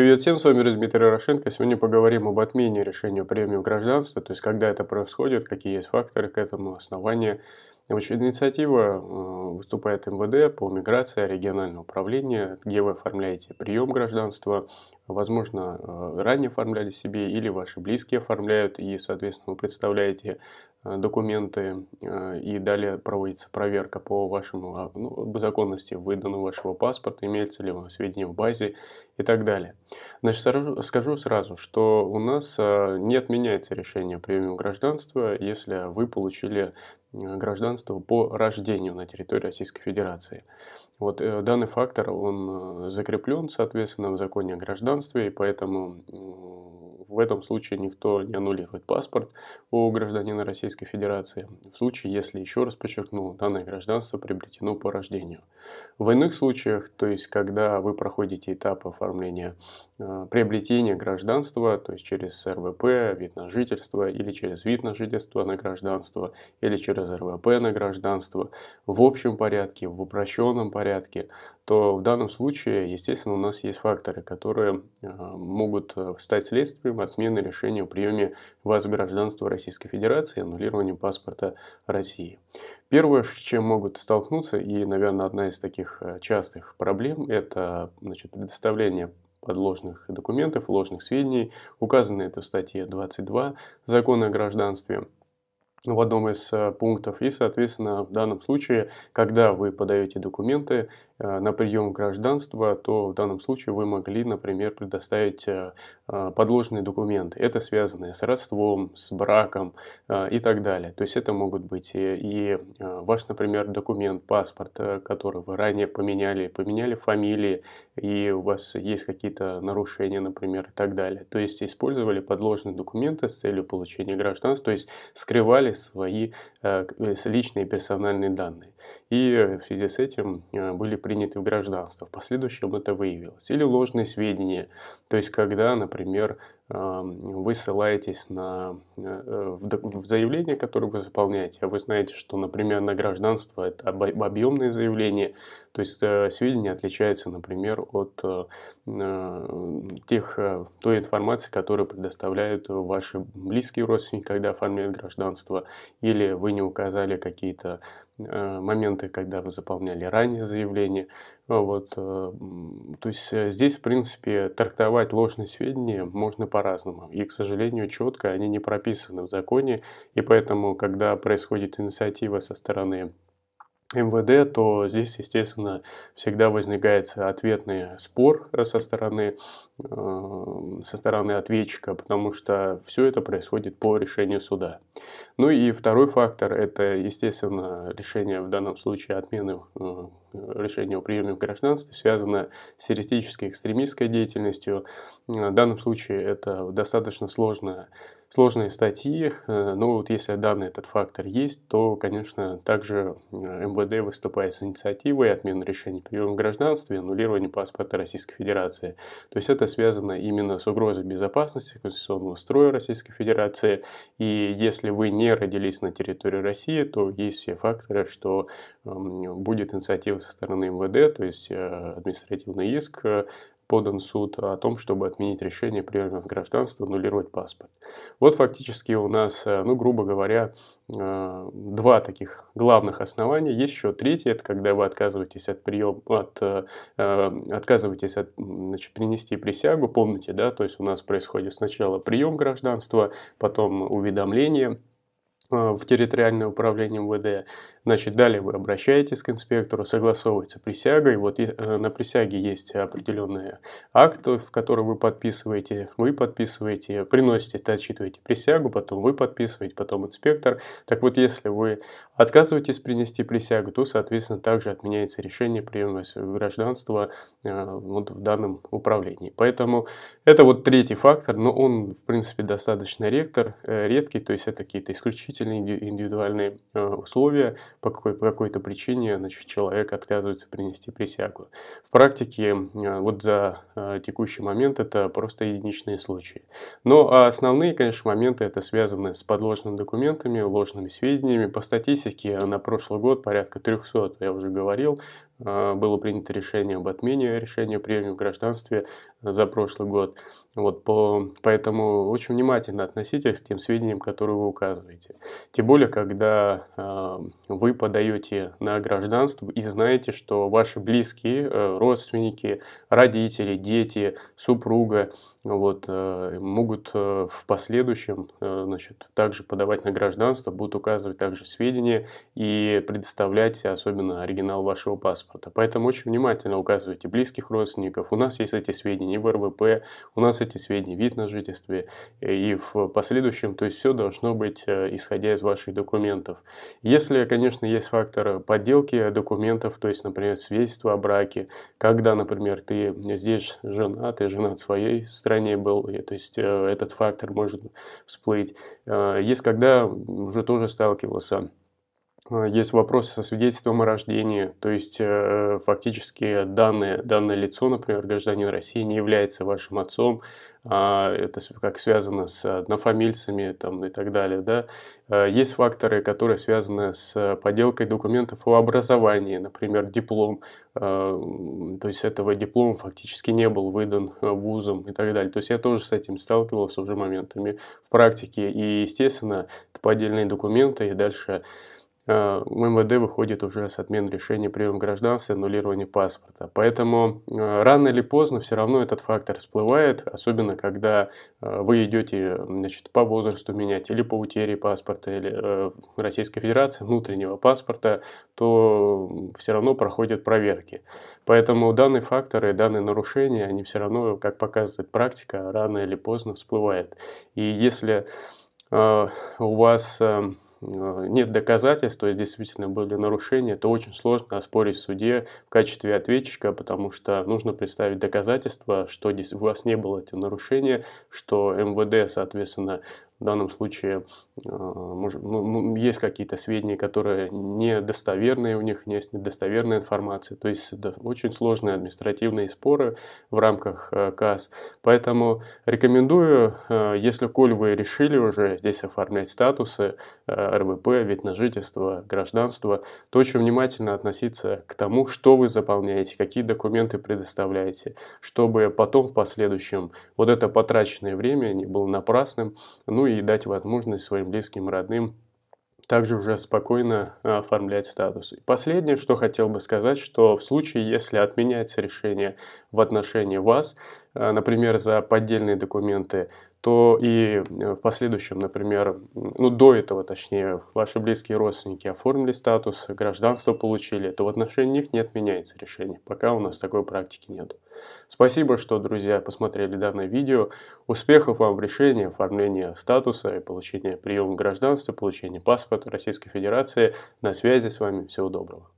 Привет всем, с вами Рус Дмитрий Ярошенко. Сегодня поговорим об отмене решения о премии в гражданство, то есть когда это происходит, какие есть факторы к этому, основания в эм, общем, инициатива выступает МВД по миграции региональное управление где вы оформляете прием гражданства, возможно, э, ранее оформляли себе или ваши близкие оформляют, и, соответственно, вы представляете э, документы, э, и далее проводится проверка по вашему а, ну, законности выданного вашего паспорта, имеется ли вам сведения в базе и так далее. Значит, скажу сразу, что у нас не отменяется решение о приеме гражданства, если вы получили Э, гражданства по рождению на территории Российской Федерации. Вот э, данный фактор, он э, закреплен, соответственно, в законе о гражданстве, и поэтому в этом случае никто не аннулирует паспорт у гражданина Российской Федерации, в случае, если, еще раз подчеркну, данное гражданство приобретено по рождению. В иных случаях, то есть когда вы проходите этап оформления э, приобретения гражданства, то есть через РВП, вид на жительство, или через вид на жительство на гражданство, или через РВП на гражданство, в общем порядке, в упрощенном порядке, то в данном случае, естественно, у нас есть факторы, которые а, могут э, стать следствием отмены решения о приеме вас в гражданство Российской Федерации и аннулировании паспорта России. Первое, с чем могут столкнуться, и, наверное, одна из таких э, частых проблем, это значит, предоставление подложных документов, ложных сведений. Указано это в статье 22 Закона о гражданстве в одном из э, пунктов. И, соответственно, в данном случае, когда вы подаете документы, Э, на прием гражданства, то в данном случае вы могли, например, предоставить э, э, подложные документы. Это связанные с родством, с браком и так далее. То есть это могут быть и ваш, например, документ, паспорт, который вы ранее поменяли, поменяли фамилии, и у вас есть какие-то нарушения, например, и так далее. То есть использовали подложные документы с целью получения гражданства, то есть скрывали свои личные персональные данные. И в связи с этим были приняты в гражданство, в последующем это выявилось. Или ложные сведения, то есть когда, например, а, вы ссылаетесь на, э, э, в заявление, которое вы заполняете, А вы знаете, что, например, на гражданство это объемное заявление, то есть э, сведения отличаются, например, от тех, той информации, которую предоставляют ваши близкие родственники, когда оформляют гражданство, или вы не указали какие-то моменты, когда вы заполняли ранее заявление. Вот, э, то есть э, здесь, в принципе, трактовать ложные сведения можно по-разному. И, к сожалению, четко они не прописаны в законе. И поэтому, когда происходит инициатива со стороны МВД, то здесь, естественно, всегда возникает ответный спор э, со стороны, э, со стороны ответчика, потому что все это происходит по решению суда. Ну и второй фактор – это, естественно, решение в данном случае отмены э, решения о приеме в гражданстве, связано с террористической экстремистской деятельностью. В данном случае это достаточно сложная сложные статьи, э, но вот если данный этот фактор есть, то, конечно, также э, МВД выступает с инициативой отмены решения приема гражданства и аннулирования паспорта Российской Федерации. То есть это связано именно с угрозой безопасности конституционного строя Российской Федерации. И если вы не родились на территории России, то есть все факторы, что эм, будет инициатива со стороны МВД, то есть э, административный иск подан суд о том, чтобы отменить решение приема в гражданство, аннулировать паспорт. Вот фактически у нас, э, ну, грубо говоря, э, два таких главных основания. Есть еще третье, это когда вы отказываетесь от приема, от, э, отказываетесь от, значит, принести присягу, помните, да, то есть у нас происходит сначала прием гражданства, потом уведомление, в территориальное управление МВД, Значит, далее вы обращаетесь к инспектору, согласовывается присяга, и вот э, на присяге есть определенные акты в который вы подписываете, вы подписываете, приносите, отчитываете присягу, потом вы подписываете, потом инспектор. Так вот, если вы отказываетесь принести присягу, то, соответственно, также отменяется решение приема гражданства э, вот в данном управлении. Поэтому это вот третий фактор, но он, в принципе, достаточно ректор, э, редкий, то есть это какие-то исключительные индивидуальные условия, по какой-то причине значит, человек отказывается принести присягу. В практике э, вот за э, текущий момент это просто единичные случаи. Но ну, а основные, конечно, моменты это связаны с подложными документами, ложными сведениями. По статистике на прошлый год порядка 300, я уже говорил, а, было принято решение об отмене решения премии в гражданстве э, за прошлый год. Вот по, поэтому очень внимательно относитесь к тем сведениям, которые вы указываете. Тем более, когда э, вы подаете на гражданство и знаете, что ваши близкие, э, родственники, родители, дети, супруга вот, э, могут э, в последующем э, значит, также подавать на гражданство, будут указывать также сведения и предоставлять особенно оригинал вашего паспорта паспорта. Поэтому очень внимательно указывайте близких родственников. У нас есть эти сведения и в РВП, у нас эти сведения вид на жительстве э, и в последующем. То есть все должно быть э, исходя из ваших документов. Если, конечно, есть фактор подделки документов, то есть, например, свидетельство о браке, когда, например, ты здесь жена, ты женат в своей стране был, то есть э, этот фактор может всплыть. Есть когда уже тоже сталкивался Э, есть вопросы со свидетельством о рождении, то есть э, фактически данное, данное лицо, например, гражданин России, не является вашим отцом, а это как связано с однофамильцами там, и так далее. Да? Э, есть факторы, которые связаны с подделкой документов о образовании, например, диплом, э, то есть этого диплома фактически не был выдан вузом и так далее. То есть я тоже с этим сталкивался уже моментами в практике, и, естественно, это поддельные документы, и дальше Э, МВД выходит уже с отмен решения прием гражданства и аннулирования паспорта. Поэтому э, рано или поздно все равно этот фактор всплывает, особенно когда э, вы идете значит, по возрасту менять или по утере паспорта или Российской Федерации внутреннего паспорта, то все равно проходят проверки. Поэтому данные факторы, данные нарушения, они все равно, как показывает практика, рано или поздно всплывают. И если а, у вас эм, э, нет доказательств, то есть действительно были нарушения, это очень сложно оспорить в суде в качестве ответчика, потому что нужно представить доказательства, что здесь у вас не было этого нарушения, что МВД, соответственно, в данном случае а, может, ну, ну, есть какие-то сведения, которые недостоверные у них, есть недостоверная информация. То есть это очень сложные административные споры в рамках э, КАС. Поэтому рекомендую, э, если коль вы решили уже здесь оформлять статусы э, РВП, вид на жительство, гражданство, то очень внимательно относиться к тому, что вы заполняете, какие документы предоставляете, чтобы потом в последующем вот это потраченное время не было напрасным, ну и дать возможность своим близким, и родным также уже спокойно а, оформлять статус. И последнее, что хотел бы сказать, что в случае, если отменяется решение в отношении вас, а, например, за поддельные документы, то и э, в последующем, например, ну до этого, точнее, ваши близкие родственники оформили статус, гражданство получили, то в отношении них не отменяется решение. Пока у нас такой практики нет. Спасибо, что, друзья, посмотрели данное видео. Успехов вам в решении оформления статуса и получения приема гражданства, получения паспорта Российской Федерации. На связи с вами. Всего доброго.